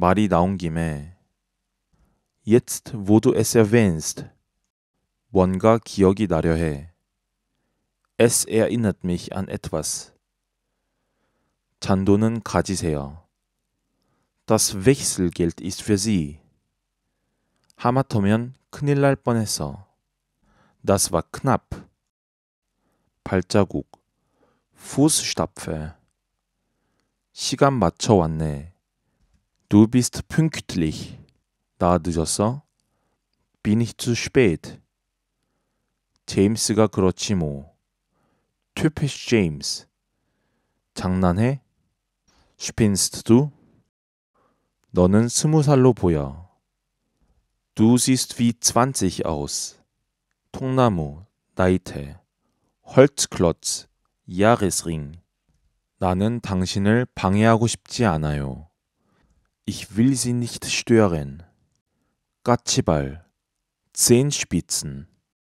말이 나온 김에 jetzt wurde es erwähnt. 뭔가 기억이 나려 해. Es erinnert mich an etwas. 잔돈은 가지세요. Das Wechselgeld ist für Sie. 하마터면 큰일 날 뻔했어. Das war knapp. 발자국. Fußstapfe. 시간 맞춰 왔네. Du bist pünktlich. 나 늦었어? Bin ich zu spät? 제임스가 그렇지 뭐. Typisch James. 장난해? Spinnst du? 너는 스무 살로 보여. Du siehst wie 20 aus. 통나무, 나이테. Holzklotz, Jahresring. 나는 당신을 방해하고 싶지 않아요. Ich will sie nicht stören. Gatschibal. Spitzen.